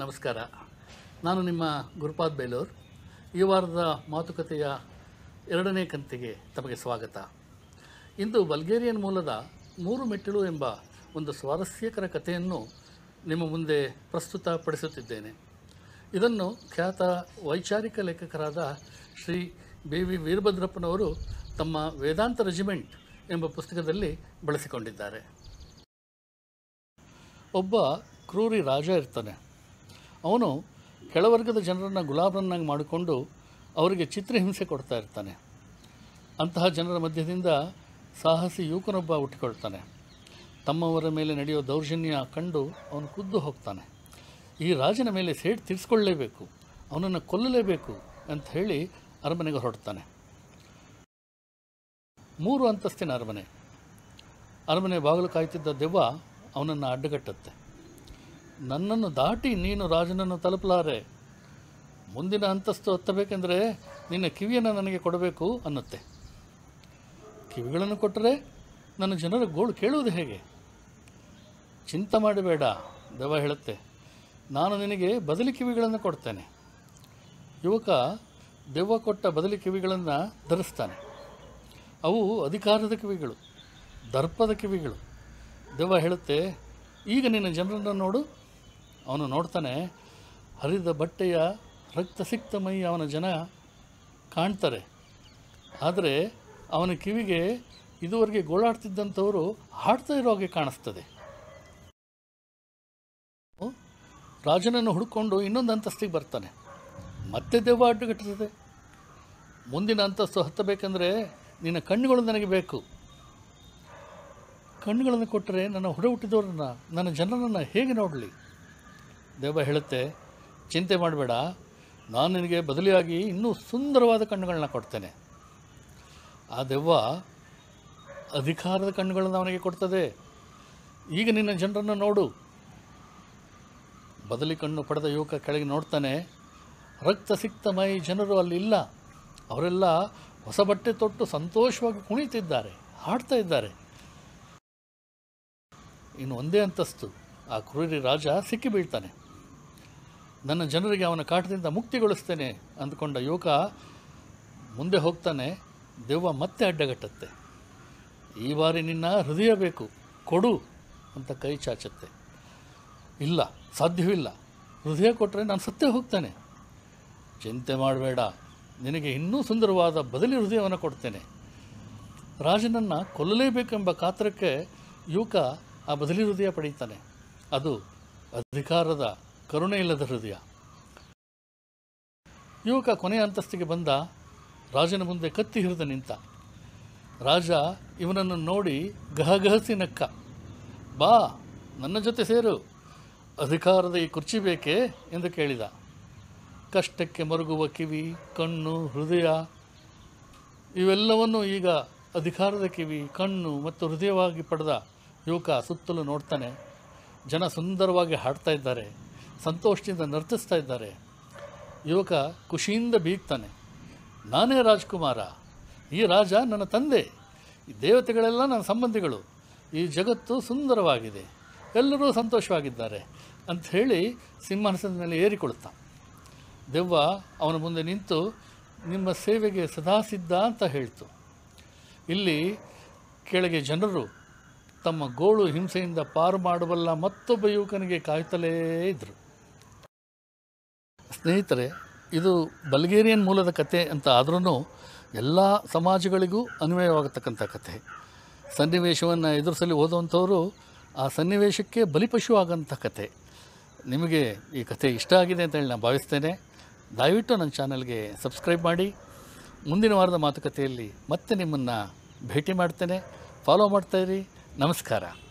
ನಮಸ್ಕಾರ ನಾನು ನಿಮ್ಮ ಗುರುಪಾದ್ ಬೇಲೂರ್ ಈ ವಾರದ ಮಾತುಕತೆಯ ಎರಡನೇ ಕಂತಿಗೆ ತಮಗೆ ಸ್ವಾಗತ ಇಂದು ಬಲ್ಗೇರಿಯನ್ ಮೂಲದ ಮೂರು ಮೆಟ್ಟಿಲು ಎಂಬ ಒಂದು ಸ್ವಾರಸ್ಯಕರ ಕಥೆಯನ್ನು ನಿಮ್ಮ ಮುಂದೆ ಪ್ರಸ್ತುತಪಡಿಸುತ್ತಿದ್ದೇನೆ ಇದನ್ನು ಖ್ಯಾತ ವೈಚಾರಿಕ ಲೇಖಕರಾದ ಶ್ರೀ ಬಿ ವಿ ವೀರಭದ್ರಪ್ಪನವರು ತಮ್ಮ ವೇದಾಂತ ರೆಜಿಮೆಂಟ್ ಎಂಬ ಪುಸ್ತಕದಲ್ಲಿ ಬಳಸಿಕೊಂಡಿದ್ದಾರೆ ಒಬ್ಬ ಕ್ರೂರಿ ರಾಜ ಇರ್ತಾನೆ ಅವನು ಕೆಳವರ್ಗದ ಜನರನ್ನು ಗುಲಾಬರನ್ನಾಗಿ ಮಾಡಿಕೊಂಡು ಅವರಿಗೆ ಚಿತ್ರಹಿಂಸೆ ಕೊಡ್ತಾ ಇರ್ತಾನೆ ಅಂತಹ ಜನರ ಮಧ್ಯದಿಂದ ಸಾಹಸಿ ಯುವಕನೊಬ್ಬ ಹುಟ್ಟಿಕೊಳ್ತಾನೆ ತಮ್ಮವರ ಮೇಲೆ ನಡೆಯೋ ದೌರ್ಜನ್ಯ ಕಂಡು ಅವನು ಕುದ್ದು ಹೋಗ್ತಾನೆ ಈ ರಾಜನ ಮೇಲೆ ಸೇಡ್ ತೀರಿಸ್ಕೊಳ್ಳೇಬೇಕು ಅವನನ್ನು ಕೊಲ್ಲಲೇಬೇಕು ಅಂತ ಹೇಳಿ ಅರಮನೆಗೆ ಹೊರಡ್ತಾನೆ ಮೂರು ಅಂತಸ್ತಿನ ಅರಮನೆ ಅರಮನೆ ಬಾಗಿಲು ಕಾಯ್ತಿದ್ದ ದೆವ್ವ ಅವನನ್ನು ಅಡ್ಡಗಟ್ಟುತ್ತೆ ನನ್ನನ್ನು ದಾಟಿ ನೀನು ರಾಜನನ್ನು ತಲುಪಲಾರೆ ಮುಂದಿನ ಅಂತಸ್ತು ಹತ್ತಬೇಕೆಂದರೆ ನಿನ್ನ ಕಿವಿಯನ್ನು ನನಗೆ ಕೊಡಬೇಕು ಅನ್ನುತ್ತೆ ಕಿವಿಗಳನ್ನು ಕೊಟ್ಟರೆ ನನ್ನ ಜನರ ಗೋಳು ಕೇಳುವುದು ಹೇಗೆ ಚಿಂತೆ ಮಾಡಬೇಡ ದೆವ್ವ ಹೇಳುತ್ತೆ ನಾನು ನಿನಗೆ ಬದಲಿ ಕಿವಿಗಳನ್ನು ಕೊಡ್ತೇನೆ ಯುವಕ ದೆವ್ವ ಕೊಟ್ಟ ಬದಲಿ ಕಿವಿಗಳನ್ನು ಧರಿಸ್ತಾನೆ ಅವು ಅಧಿಕಾರದ ಕಿವಿಗಳು ದರ್ಪದ ಕಿವಿಗಳು ದೆವ್ವ ಹೇಳುತ್ತೆ ಈಗ ನಿನ್ನ ಜನರನ್ನು ನೋಡು ಅವನು ನೋಡ್ತಾನೆ ಹರಿದ ಬಟ್ಟೆಯ ರಕ್ತ ಸಿಕ್ತ ಮೈ ಅವನ ಜನ ಕಾಣ್ತಾರೆ ಆದರೆ ಅವನ ಕಿವಿಗೆ ಇದುವರೆಗೆ ಗೋಳಾಡ್ತಿದ್ದಂಥವರು ಹಾಡ್ತಾ ಇರೋ ಹಾಗೆ ಕಾಣಿಸ್ತದೆ ರಾಜನನ್ನು ಹುಡ್ಕೊಂಡು ಇನ್ನೊಂದು ಅಂತಸ್ತಿಗೆ ಬರ್ತಾನೆ ಮತ್ತೆ ದೆವ್ವ ಅಡ್ಡುಗಟ್ಟಿಸಿದೆ ಮುಂದಿನ ಅಂತಸ್ತು ಹತ್ತಬೇಕೆಂದರೆ ನಿನ್ನ ಕಣ್ಣುಗಳು ನನಗೆ ಬೇಕು ಕಣ್ಣುಗಳನ್ನು ಕೊಟ್ಟರೆ ನನ್ನ ಹೊರ ಹುಟ್ಟಿದವರನ್ನು ನನ್ನ ಜನರನ್ನು ಹೇಗೆ ನೋಡಲಿ ದೇವ ಹೇಳುತ್ತೆ ಚಿಂತೆ ಮಾಡಬೇಡ ನಾನು ನಿನಗೆ ಬದಲಿಯಾಗಿ ಇನ್ನೂ ಸುಂದರವಾದ ಕಣ್ಣುಗಳನ್ನ ಕೊಡ್ತೇನೆ ಆ ದೆವ್ವ ಅಧಿಕಾರದ ಕಣ್ಣುಗಳನ್ನು ಅವನಿಗೆ ಕೊಡ್ತದೆ ಈಗ ನಿನ್ನ ಜನರನ್ನು ನೋಡು ಬದಲಿ ಕಣ್ಣು ಪಡೆದ ಯುವಕ ಕೆಳಗೆ ನೋಡ್ತಾನೆ ರಕ್ತ ಸಿಕ್ತ ಮೈ ಜನರು ಅಲ್ಲಿ ಇಲ್ಲ ಅವರೆಲ್ಲ ಹೊಸ ಬಟ್ಟೆ ತೊಟ್ಟು ಸಂತೋಷವಾಗಿ ಕುಣಿತಿದ್ದಾರೆ ಹಾಡ್ತಾ ಇದ್ದಾರೆ ಇನ್ನು ಒಂದೇ ಅಂತಸ್ತು ಆ ಕ್ರೂರಿ ರಾಜ ಸಿಕ್ಕಿಬೀಳ್ತಾನೆ ನನ್ನ ಜನರಿಗೆ ಅವನ ಕಾಟದಿಂದ ಮುಕ್ತಿಗೊಳಿಸ್ತೇನೆ ಅಂದ್ಕೊಂಡ ಯುವಕ ಮುಂದೆ ಹೋಗ್ತಾನೆ ದೆವ್ವ ಮತ್ತೆ ಅಡ್ಡಗಟ್ಟತ್ತೆ ಈ ಬಾರಿ ನಿನ್ನ ಹೃದಯ ಬೇಕು ಕೊಡು ಅಂತ ಕೈ ಚಾಚುತ್ತೆ ಇಲ್ಲ ಸಾಧ್ಯವಿಲ್ಲ ಹೃದಯ ಕೊಟ್ಟರೆ ನಾನು ಸತ್ತೇ ಹೋಗ್ತೇನೆ ಚಿಂತೆ ಮಾಡಬೇಡ ನಿನಗೆ ಇನ್ನೂ ಸುಂದರವಾದ ಬದಲಿ ಹೃದಯವನ್ನು ಕೊಡ್ತೇನೆ ರಾಜನನ್ನು ಕೊಲ್ಲಲೇಬೇಕೆಂಬ ಕಾತ್ರಕ್ಕೆ ಯುವಕ ಆ ಬದಲಿ ಹೃದಯ ಪಡೀತಾನೆ ಅದು ಅಧಿಕಾರದ ಕರುಣೆ ಇಲ್ಲದ ಹೃದಯ ಯುವಕ ಕೊನೆಯ ಅಂತಸ್ತಿಗೆ ಬಂದ ರಾಜನ ಮುಂದೆ ಕತ್ತಿ ಹಿರಿದ ನಿಂತ ರಾಜ ಇವನನ್ನು ನೋಡಿ ಗಹಗಹಸಿ ನಕ್ಕ ಬಾ ನನ್ನ ಜೊತೆ ಸೇರು ಅಧಿಕಾರದ ಈ ಕುರ್ಚಿ ಬೇಕೇ ಎಂದು ಕೇಳಿದ ಕಷ್ಟಕ್ಕೆ ಮರುಗುವ ಕಿವಿ ಕಣ್ಣು ಹೃದಯ ಇವೆಲ್ಲವನ್ನೂ ಈಗ ಅಧಿಕಾರದ ಕಿವಿ ಕಣ್ಣು ಮತ್ತು ಹೃದಯವಾಗಿ ಪಡೆದ ಯುವಕ ಸುತ್ತಲೂ ನೋಡ್ತಾನೆ ಜನ ಸುಂದರವಾಗಿ ಹಾಡ್ತಾ ಇದ್ದಾರೆ ಸಂತೋಷದಿಂದ ನರ್ತಿಸ್ತಾ ಇದ್ದಾರೆ ಯುವಕ ಖುಷಿಯಿಂದ ಬೀಗ್ತಾನೆ ನಾನೇ ರಾಜ್ಕುಮಾರ ಈ ರಾಜ ನನ್ನ ತಂದೆ ಈ ದೇವತೆಗಳೆಲ್ಲ ನನ್ನ ಸಂಬಂಧಿಗಳು ಈ ಜಗತ್ತು ಸುಂದರವಾಗಿದೆ ಎಲ್ಲರೂ ಸಂತೋಷವಾಗಿದ್ದಾರೆ ಅಂಥೇಳಿ ಸಿಂಹಾಸನದ ಮೇಲೆ ಏರಿಕೊಳ್ತಾ ದೆವ್ವ ಅವನ ಮುಂದೆ ನಿಂತು ನಿಮ್ಮ ಸೇವೆಗೆ ಸದಾ ಸಿದ್ಧ ಅಂತ ಹೇಳ್ತು ಇಲ್ಲಿ ಕೆಳಗೆ ಜನರು ತಮ್ಮ ಗೋಳು ಹಿಂಸೆಯಿಂದ ಪಾರು ಮಾಡುವಲ್ಲ ಮತ್ತೊಬ್ಬ ಯುವಕನಿಗೆ ಕಾಯ್ತಲೇ ಇದ್ದರು ಸ್ನೇಹಿತರೆ ಇದು ಬಲ್ಗೇರಿಯನ್ ಮೂಲದ ಕತೆ ಅಂತ ಆದ್ರೂ ಎಲ್ಲ ಸಮಾಜಗಳಿಗೂ ಅನ್ವಯವಾಗತಕ್ಕಂಥ ಕಥೆ ಸನ್ನಿವೇಶವನ್ನು ಎದುರಿಸಲಿ ಓದುವಂಥವರು ಆ ಸನ್ನಿವೇಶಕ್ಕೆ ಬಲಿಪಶು ಆಗಂಥ ಕತೆ ನಿಮಗೆ ಈ ಕತೆ ಇಷ್ಟ ಆಗಿದೆ ಅಂತ ಹೇಳಿ ನಾನು ಭಾವಿಸ್ತೇನೆ ದಯವಿಟ್ಟು ನನ್ನ ಚಾನಲ್ಗೆ ಸಬ್ಸ್ಕ್ರೈಬ್ ಮಾಡಿ ಮುಂದಿನ ವಾರದ ಮಾತುಕತೆಯಲ್ಲಿ ಮತ್ತೆ ನಿಮ್ಮನ್ನು ಭೇಟಿ ಮಾಡ್ತೇನೆ ಫಾಲೋ ಮಾಡ್ತಾಯಿರಿ ನಮಸ್ಕಾರ